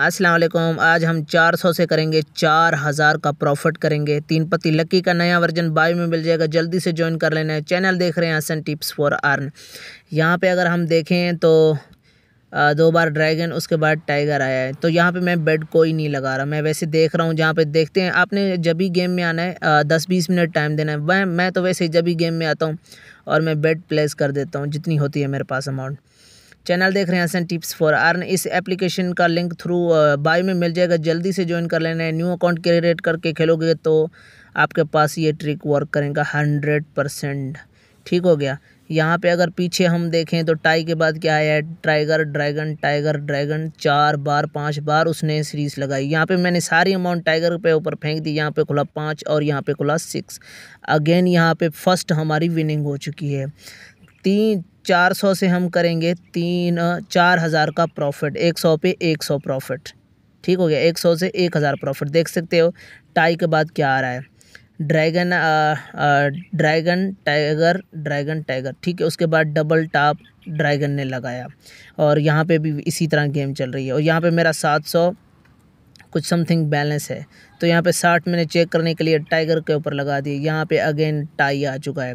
अस्सलाम वालेकुम आज हम 400 से करेंगे 4000 का प्रॉफिट करेंगे तीन पत्ती लकी का नया वर्जन बाई में मिल जाएगा जल्दी से ज्वाइन कर लेना है चैनल देख रहे हैं हसन टिप्स फॉर अर्न यहाँ पे अगर हम देखें तो दो बार ड्रैगन उसके बाद टाइगर आया है तो यहाँ पे मैं बेड कोई नहीं लगा रहा मैं वैसे देख रहा हूँ जहाँ पे देखते हैं आपने जब भी गेम में आना है दस बीस मिनट टाइम देना है मैं तो वैसे जब भी गेम में आता हूँ और मैं बेड प्लेस कर देता हूँ जितनी होती है मेरे पास अमाउंट चैनल देख रहे हैं हसन टिप्स फॉर अर्न इस एप्लीकेशन का लिंक थ्रू बायो में मिल जाएगा जल्दी से ज्वाइन कर लेना है न्यू अकाउंट क्रिएट करके खेलोगे तो आपके पास ये ट्रिक वर्क करेगा हंड्रेड परसेंट ठीक हो गया यहाँ पे अगर पीछे हम देखें तो टाई के बाद क्या है टाइगर ड्रैगन टाइगर ड्रैगन चार बार पांच बार उसने सीरीज लगाई यहाँ पे मैंने सारी अमाउंट टाइगर पे ऊपर फेंक दी यहाँ पे खुला पाँच और यहाँ पे खुला सिक्स अगेन यहाँ पे फर्स्ट हमारी विनिंग हो चुकी है तीन चार सौ से हम करेंगे तीन चार हज़ार का प्रॉफिट एक सौ पे एक सौ प्रॉफिट ठीक हो गया एक सौ से एक हज़ार प्रॉफिट देख सकते हो टाई के बाद क्या आ रहा है dragon dragon tiger dragon tiger ठीक है उसके बाद डबल टॉप ड्रैगन ने लगाया और यहाँ पे भी इसी तरह गेम चल रही है और यहाँ पे मेरा सात सौ कुछ समथिंग बैलेंस है तो यहाँ पे साठ मैंने चेक करने के लिए टाइगर के ऊपर लगा दिए यहाँ पे अगेन टाई आ चुका है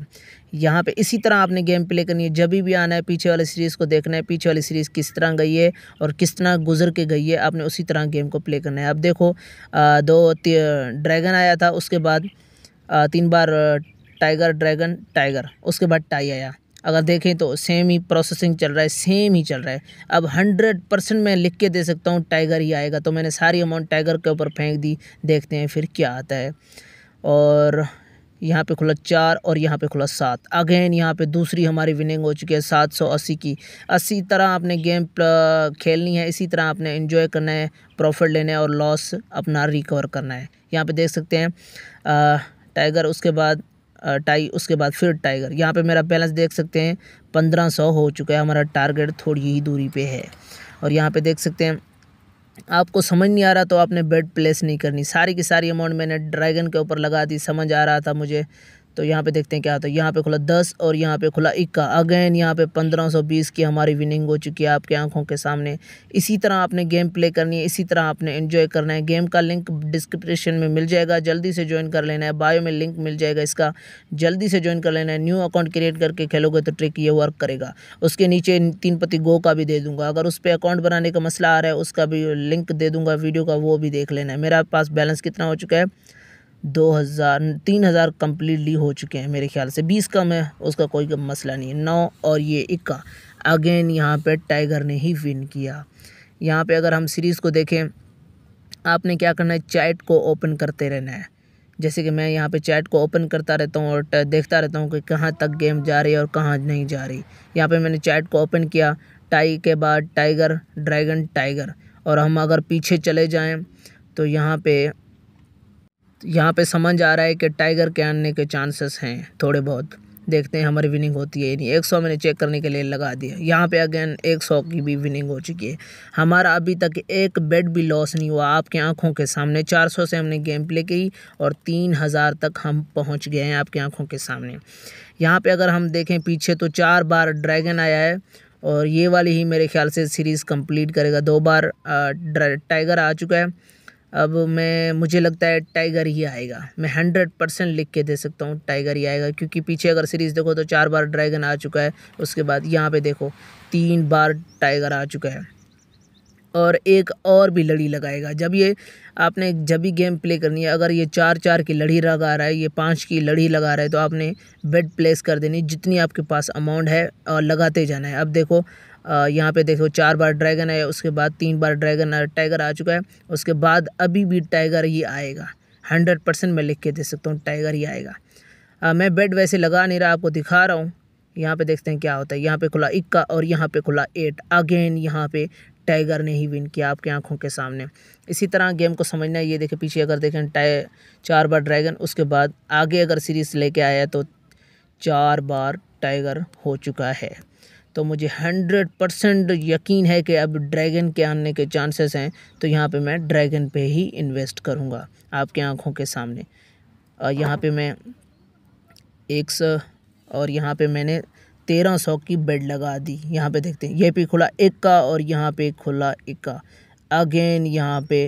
यहाँ पे इसी तरह आपने गेम प्ले करनी है जब भी आना है पीछे वाली सीरीज़ को देखना है पीछे वाली सीरीज़ किस तरह गई है और किस तरह गुजर के गई है आपने उसी तरह गेम को प्ले करना है अब देखो आ, दो ड्रैगन आया था उसके बाद आ, तीन बार टाइगर ड्रैगन टाइगर उसके बाद टाई आया अगर देखें तो सेम ही प्रोसेसिंग चल रहा है सेम ही चल रहा है अब हंड्रेड परसेंट मैं लिख के दे सकता हूँ टाइगर ही आएगा तो मैंने सारी अमाउंट टाइगर के ऊपर फेंक दी देखते हैं फिर क्या आता है और यहाँ पे खुला चार और यहाँ पे खुला सात अगेन यहाँ पे दूसरी हमारी विनिंग हो चुकी है सात सौ अस्सी की अस्सी तरह आपने गेम खेलनी है इसी तरह आपने इन्जॉय करना है प्रॉफिट लेना है और लॉस अपना रिकवर करना है यहाँ पे देख सकते हैं टाइगर उसके बाद टाई उसके बाद फिर टाइगर यहाँ पे मेरा बैलेंस देख सकते हैं पंद्रह सौ हो चुका है हमारा टारगेट थोड़ी ही दूरी पे है और यहाँ पे देख सकते हैं आपको समझ नहीं आ रहा तो आपने बेड प्लेस नहीं करनी सारी की सारी अमाउंट मैंने ड्रैगन के ऊपर लगा दी समझ आ रहा था मुझे तो यहाँ पे देखते हैं क्या आता है यहाँ पे खुला दस और यहाँ पे खुला इक्का अगेन यहाँ पे पंद्रह सौ बीस की हमारी विनिंग हो चुकी है आपके आंखों के सामने इसी तरह आपने गेम प्ले करनी है इसी तरह आपने इन्जॉय करना है गेम का लिंक डिस्क्रिप्शन में मिल जाएगा जल्दी से ज्वाइन कर लेना है बायो में लिंक मिल जाएगा इसका जल्दी से ज्वाइन कर लेना है न्यू अकाउंट क्रिएट करके खेलोगे तो ट्रिक ये वर्क करेगा उसके नीचे तीन पति गो का भी दे दूंगा अगर उस पर अकाउंट बनाने का मसला आ रहा है उसका भी लिंक दे दूंगा वीडियो का वो भी देख लेना है मेरा पास बैलेंस कितना हो चुका है दो हज़ार तीन हज़ार कम्प्लीटली हो चुके हैं मेरे ख्याल से बीस कम है उसका कोई मसला नहीं है नौ और ये इक्का अगेन यहाँ पे टाइगर ने ही विन किया यहाँ पे अगर हम सीरीज़ को देखें आपने क्या करना है चैट को ओपन करते रहना है जैसे कि मैं यहाँ पे चैट को ओपन करता रहता हूँ और देखता रहता हूँ कि कहाँ तक गेम जा रही है और कहाँ नहीं जा रही यहाँ पर मैंने चैट को ओपन किया टाई के बाद टाइगर ड्रैगन टाइगर और हम अगर पीछे चले जाएँ तो यहाँ पर यहाँ पे समझ आ रहा है कि टाइगर के आने के चांसेस हैं थोड़े बहुत देखते हैं हमारी विनिंग होती है नहीं एक सौ मैंने चेक करने के लिए लगा दिया यहाँ पे अगेन एक सौ की भी विनिंग हो चुकी है हमारा अभी तक एक बेड भी लॉस नहीं हुआ आपकी आंखों के सामने चार सौ से हमने गेम प्ले की और तीन हज़ार तक हम पहुँच गए हैं आपकी आंखों के सामने यहाँ पर अगर हम देखें पीछे तो चार बार ड्रैगन आया है और ये वाली ही मेरे ख्याल से सीरीज़ कंप्लीट करेगा दो बार टाइगर आ चुका है अब मैं मुझे लगता है टाइगर ही आएगा मैं हंड्रेड परसेंट लिख के दे सकता हूँ टाइगर ही आएगा क्योंकि पीछे अगर सीरीज़ देखो तो चार बार ड्रैगन आ चुका है उसके बाद यहाँ पे देखो तीन बार टाइगर आ चुका है और एक और भी लड़ी लगाएगा जब ये आपने जब भी गेम प्ले करनी है अगर ये चार चार की लड़ी लगा रहा है ये पाँच की लड़ी लगा रहा है तो आपने बेड प्लेस कर देनी जितनी आपके पास अमाउंट है और लगाते जाना है अब देखो यहाँ पे देखो चार बार ड्रैगन आया उसके बाद तीन बार ड्रैगन टाइगर आ चुका है उसके बाद अभी भी टाइगर ही आएगा हंड्रेड परसेंट मैं लिख के दे सकता हूँ टाइगर ही आएगा आ, मैं बेड वैसे लगा नहीं रहा आपको दिखा रहा हूँ यहाँ पे देखते हैं क्या होता है यहाँ पे खुला इक्का और यहाँ पे खुला एट अगेन यहाँ पे टाइगर ने ही विन किया आपके आंखों के सामने इसी तरह गेम को समझना ये देखें पीछे अगर देखें टाइ चार बार ड्रैगन उसके बाद आगे अगर सीरीज़ लेके आया तो चार बार टाइगर हो चुका है तो मुझे हंड्रेड परसेंट यकीन है कि अब ड्रैगन के आने के चांसेस हैं तो यहाँ पे मैं ड्रैगन पे ही इन्वेस्ट करूँगा आपके आँखों के सामने और यहाँ पे मैं एक सौ और यहाँ पे मैंने तेरह सौ की बेड लगा दी यहाँ पे देखते हैं ये भी खुला एक का और यहाँ पे खुला एक का अगेन यहाँ पे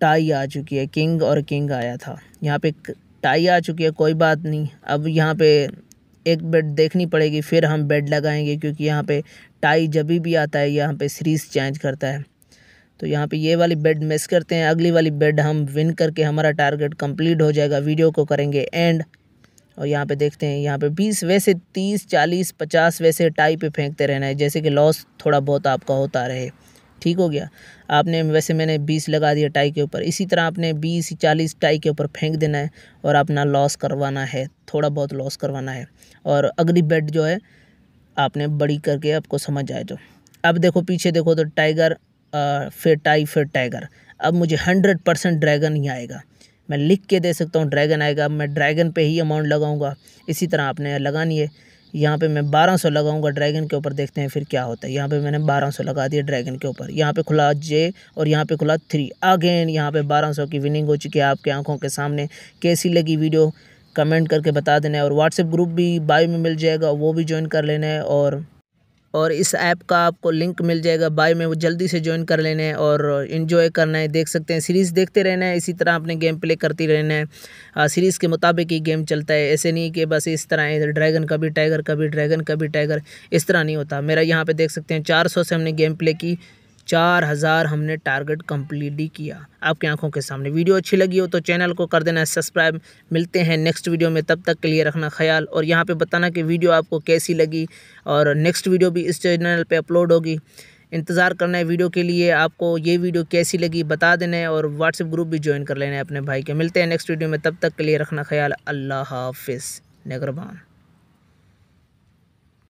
टाई आ चुकी है किंग और किंग आया था यहाँ पे टाई आ चुकी है कोई बात नहीं अब यहाँ पे एक बेड देखनी पड़ेगी फिर हम बेड लगाएंगे क्योंकि यहाँ पे टाई जब भी आता है यहाँ पे सीरीज़ चेंज करता है तो यहाँ पे ये वाली बेड मिस करते हैं अगली वाली बेड हम विन करके हमारा टारगेट कंप्लीट हो जाएगा वीडियो को करेंगे एंड और यहाँ पे देखते हैं यहाँ पे बीस वैसे तीस चालीस पचास वैसे टाई पे फेंकते रहना है जैसे कि लॉस थोड़ा बहुत आपका होता रहे ठीक हो गया आपने वैसे मैंने बीस लगा दिया टाई के ऊपर इसी तरह आपने बीस चालीस टाई के ऊपर फेंक देना है और अपना लॉस करवाना है थोड़ा बहुत लॉस करवाना है और अगली बेड जो है आपने बड़ी करके आपको समझ आए जो तो। अब देखो पीछे देखो तो टाइगर फिर टाई फिर टाइगर अब मुझे हंड्रेड परसेंट ड्रैगन ही आएगा मैं लिख के दे सकता हूँ ड्रैगन आएगा मैं ड्रैगन पे ही अमाउंट लगाऊंगा इसी तरह आपने लगानी है यहाँ पे मैं बारह सौ लगाऊँगा ड्रैगन के ऊपर देखते हैं फिर क्या होता है यहाँ पे मैंने बारह सौ लगा दिया ड्रैगन के ऊपर यहाँ पे खुला जे और यहाँ पे खुला थ्री अगेन यहाँ पे बारह सौ की विनिंग हो चुकी है आपके आंखों के सामने कैसी लगी वीडियो कमेंट करके बता देना है और व्हाट्सएप ग्रुप भी बायो में मिल जाएगा वो भी ज्वाइन कर लेना है और और इस ऐप का आपको लिंक मिल जाएगा बाय में वो जल्दी से ज्वाइन कर लेना है और इन्जॉय करना है देख सकते हैं सीरीज़ देखते रहना है इसी तरह अपने गेम प्ले करती रहना है सीरीज़ के मुताबिक ही गेम चलता है ऐसे नहीं कि बस इस तरह है ड्रैगन कभी टाइगर कभी ड्रैगन कभी टाइगर इस तरह नहीं होता मेरा यहाँ पर देख सकते हैं चार से हमने गेम प्ले की चार हज़ार हमने टारगेट कम्प्लीट ही किया आपकी आंखों के सामने वीडियो अच्छी लगी हो तो चैनल को कर देना सब्सक्राइब मिलते हैं नेक्स्ट वीडियो में तब तक के लिए रखना ख्याल और यहाँ पे बताना कि वीडियो आपको कैसी लगी और नेक्स्ट वीडियो भी इस चैनल पे अपलोड होगी इंतज़ार करना है वीडियो के लिए आपको ये वीडियो कैसी लगी बता देना है और व्हाट्सएप ग्रुप भी ज्वाइन कर लेना है अपने भाई के मिलते हैं नेक्स्ट वीडियो में तब तक के लिए रखना ख्याल अल्लाह हाफ नगरबान